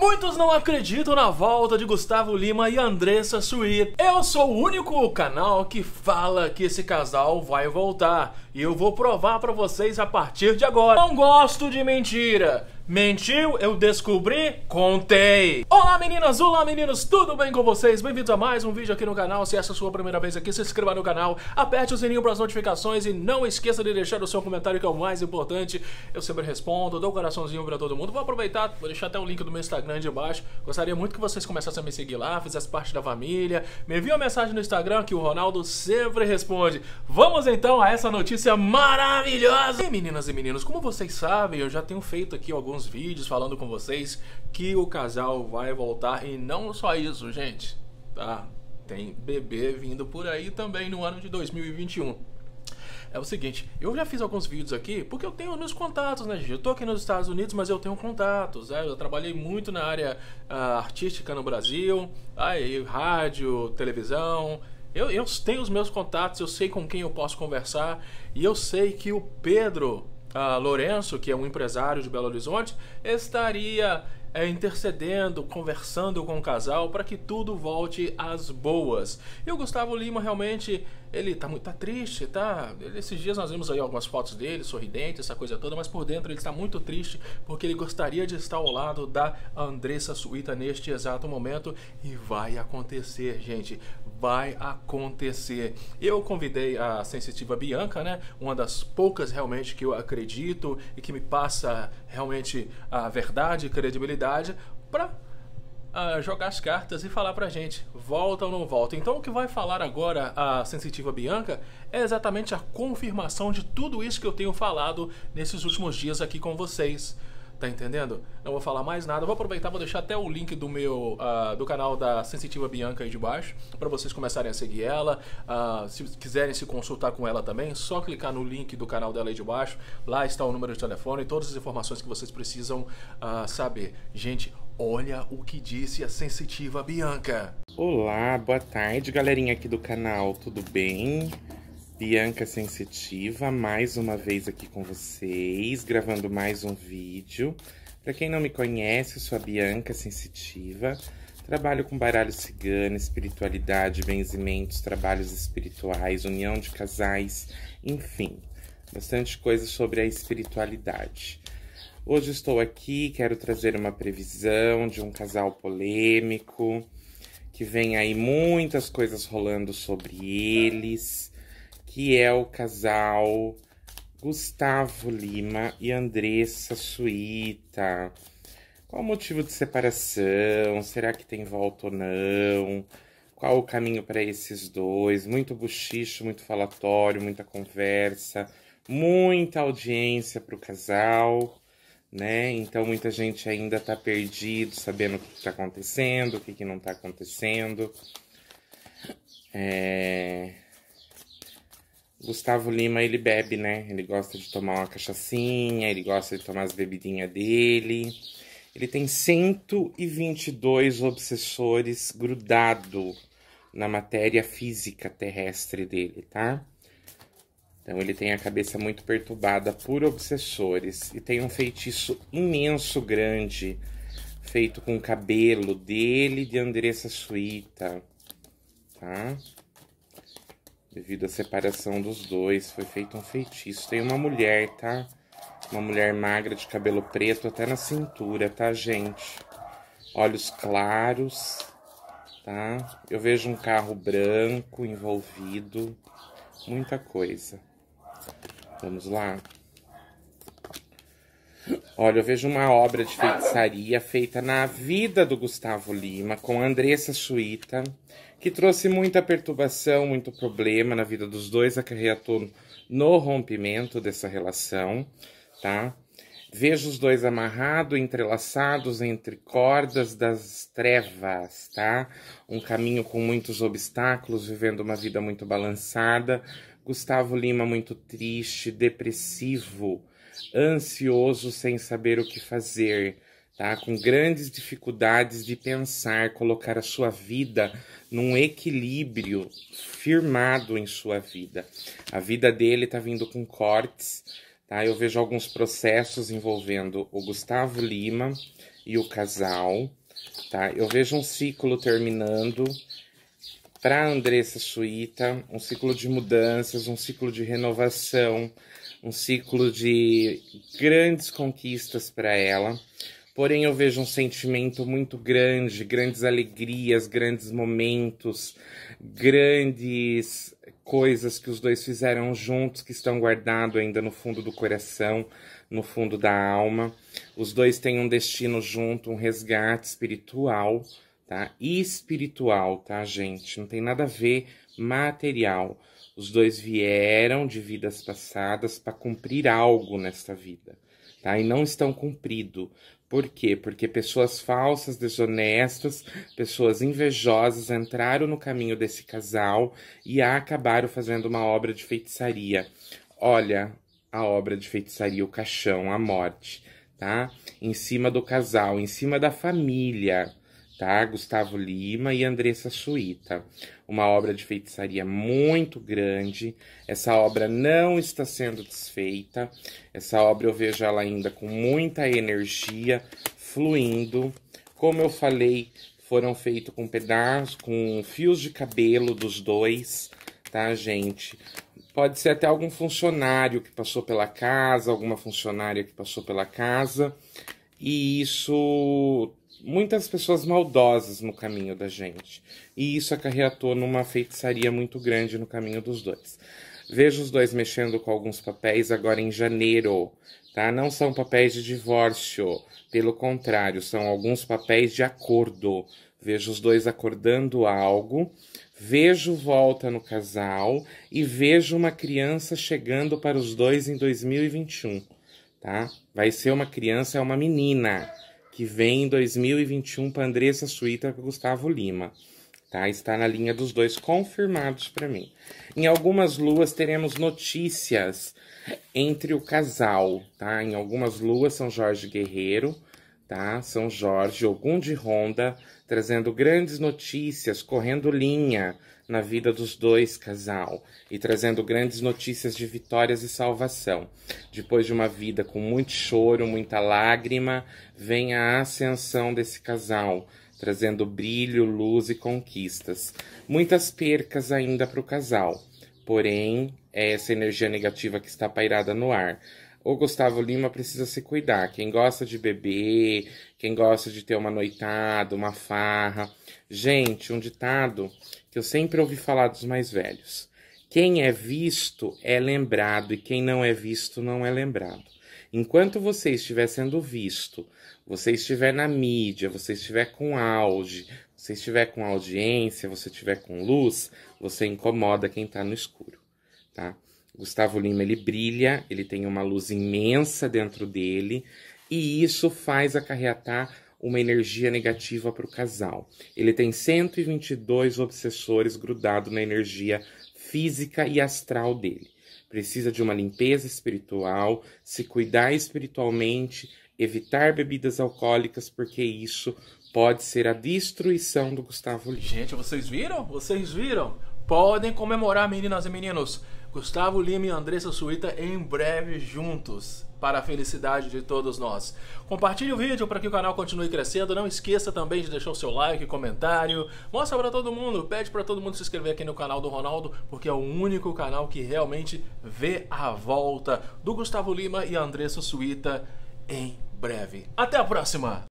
Muitos não acreditam na volta de Gustavo Lima e Andressa Suíte. Eu sou o único canal que fala que esse casal vai voltar e eu vou provar para vocês a partir de agora. Não gosto de mentira. Mentiu? Eu descobri? Contei! Olá meninas, olá meninos, tudo bem com vocês? Bem-vindos a mais um vídeo aqui no canal. Se essa é a sua primeira vez aqui, se inscreva no canal, aperte o sininho para as notificações e não esqueça de deixar o seu comentário que é o mais importante. Eu sempre respondo, dou um coraçãozinho para todo mundo. Vou aproveitar, vou deixar até o link do meu Instagram aí baixo, Gostaria muito que vocês começassem a me seguir lá, fizessem parte da família. Me envie uma mensagem no Instagram que o Ronaldo sempre responde. Vamos então a essa notícia maravilhosa! E meninas e meninos, como vocês sabem, eu já tenho feito aqui alguns alguns vídeos falando com vocês que o casal vai voltar e não só isso, gente, tá? Tem bebê vindo por aí também no ano de 2021. É o seguinte, eu já fiz alguns vídeos aqui porque eu tenho meus contatos, né, gente? Eu tô aqui nos Estados Unidos, mas eu tenho contatos, né? Eu trabalhei muito na área uh, artística no Brasil, aí, rádio, televisão, eu, eu, tenho os meus contatos, eu sei com quem eu posso conversar e eu sei que o Pedro uh, Lourenço, que é um empresário de Belo Horizonte, estaria é, intercedendo, conversando com o casal para que tudo volte às boas. E o Gustavo Lima realmente ele tá muito tá triste, tá? esses dias nós vimos aí algumas fotos dele, sorridente, essa coisa toda, mas por dentro ele está muito triste porque ele gostaria de estar ao lado da Andressa Suíta neste exato momento e vai acontecer, gente. Vai acontecer. Eu convidei a sensitiva Bianca, né? Uma das poucas realmente que eu acredito e que me passa realmente a verdade e credibilidade para a jogar as cartas e falar pra gente, volta ou não volta. Então o que vai falar agora a sensitiva Bianca é exatamente a confirmação de tudo isso que eu tenho falado nesses últimos dias aqui com vocês. Tá entendendo? Não vou falar mais nada. Vou aproveitar, vou deixar até o link do meu uh, do canal da Sensitiva Bianca aí de baixo para vocês começarem a seguir ela. Uh, se quiserem se consultar com ela também, só clicar no link do canal dela aí de baixo. Lá está o número de telefone e todas as informações que vocês precisam uh, saber. Gente, Olha o que disse a sensitiva Bianca. Olá, boa tarde, galerinha aqui do canal, tudo bem? Bianca Sensitiva, mais uma vez aqui com vocês, gravando mais um vídeo. Para quem não me conhece, sou a Bianca Sensitiva. Trabalho com baralho cigano, espiritualidade, benzimentos, trabalhos espirituais, união de casais, enfim, bastante coisa sobre a espiritualidade. Hoje estou aqui, quero trazer uma previsão de um casal polêmico, que vem aí muitas coisas rolando sobre eles, que é o casal Gustavo Lima e Andressa Suíta. Qual o motivo de separação? Será que tem volta ou não? Qual o caminho para esses dois? Muito bochicho, muito falatório, muita conversa, muita audiência para o casal né? Então muita gente ainda está perdido, sabendo o que está acontecendo, o que, que não está acontecendo. É... Gustavo Lima, ele bebe, né? Ele gosta de tomar uma cachaçinha, ele gosta de tomar as bebidinhas dele. Ele tem 122 obsessores grudado na matéria física terrestre dele, tá? Então ele tem a cabeça muito perturbada por obsessores e tem um feitiço imenso grande feito com o cabelo dele de Andressa Suíta, tá? Devido à separação dos dois, foi feito um feitiço. Tem uma mulher, tá? Uma mulher magra de cabelo preto até na cintura, tá, gente? Olhos claros, tá? Eu vejo um carro branco envolvido, muita coisa. Vamos lá. Olha, eu vejo uma obra de feitiçaria feita na vida do Gustavo Lima, com Andressa Suíta, que trouxe muita perturbação, muito problema na vida dos dois, acarretou no rompimento dessa relação, tá? Vejo os dois amarrados, entrelaçados entre cordas das trevas, tá? Um caminho com muitos obstáculos, vivendo uma vida muito balançada, Gustavo Lima muito triste, depressivo, ansioso sem saber o que fazer, tá? Com grandes dificuldades de pensar, colocar a sua vida num equilíbrio firmado em sua vida. A vida dele tá vindo com cortes, tá? Eu vejo alguns processos envolvendo o Gustavo Lima e o casal, tá? Eu vejo um ciclo terminando para Andressa Suíta, um ciclo de mudanças, um ciclo de renovação, um ciclo de grandes conquistas para ela. Porém, eu vejo um sentimento muito grande, grandes alegrias, grandes momentos, grandes coisas que os dois fizeram juntos que estão guardados ainda no fundo do coração, no fundo da alma. Os dois têm um destino junto, um resgate espiritual tá? E espiritual, tá, gente? Não tem nada a ver material. Os dois vieram de vidas passadas para cumprir algo nesta vida, tá? E não estão cumprido. Por quê? Porque pessoas falsas, desonestas, pessoas invejosas entraram no caminho desse casal e acabaram fazendo uma obra de feitiçaria. Olha, a obra de feitiçaria, o caixão, a morte, tá? Em cima do casal, em cima da família, tá? Gustavo Lima e Andressa Suíta. Uma obra de feitiçaria muito grande. Essa obra não está sendo desfeita. Essa obra eu vejo ela ainda com muita energia fluindo. Como eu falei, foram feitos com pedaços, com fios de cabelo dos dois, tá, gente? Pode ser até algum funcionário que passou pela casa, alguma funcionária que passou pela casa, e isso muitas pessoas maldosas no caminho da gente. E isso acarretou numa feitiçaria muito grande no caminho dos dois. Vejo os dois mexendo com alguns papéis agora em janeiro, tá? Não são papéis de divórcio, pelo contrário, são alguns papéis de acordo. Vejo os dois acordando algo, vejo volta no casal e vejo uma criança chegando para os dois em 2021, tá? Vai ser uma criança, é uma menina que vem em 2021 para Andressa Suíta e Gustavo Lima. Tá? Está na linha dos dois confirmados para mim. Em algumas luas teremos notícias entre o casal, tá? Em algumas luas São Jorge Guerreiro tá? São Jorge, Ogum de Ronda, trazendo grandes notícias, correndo linha na vida dos dois casal e trazendo grandes notícias de vitórias e salvação. Depois de uma vida com muito choro, muita lágrima, vem a ascensão desse casal, trazendo brilho, luz e conquistas. Muitas percas ainda para o casal, porém é essa energia negativa que está pairada no ar o Gustavo Lima precisa se cuidar. Quem gosta de beber, quem gosta de ter uma noitada, uma farra. Gente, um ditado que eu sempre ouvi falar dos mais velhos. Quem é visto é lembrado e quem não é visto não é lembrado. Enquanto você estiver sendo visto, você estiver na mídia, você estiver com auge, você estiver com audiência, você estiver com luz, você incomoda quem está no escuro, tá? Gustavo Lima ele brilha, ele tem uma luz imensa dentro dele e isso faz acarretar uma energia negativa para o casal. Ele tem 122 obsessores grudados na energia física e astral dele. Precisa de uma limpeza espiritual, se cuidar espiritualmente, evitar bebidas alcoólicas, porque isso pode ser a destruição do Gustavo Lima. Gente, vocês viram? Vocês viram? Podem comemorar, meninas e meninos. Gustavo Lima e Andressa Suíta em breve juntos, para a felicidade de todos nós. Compartilhe o vídeo para que o canal continue crescendo. Não esqueça também de deixar o seu like, comentário. Mostra para todo mundo, pede para todo mundo se inscrever aqui no canal do Ronaldo, porque é o único canal que realmente vê a volta do Gustavo Lima e Andressa Suíta em breve. Até a próxima!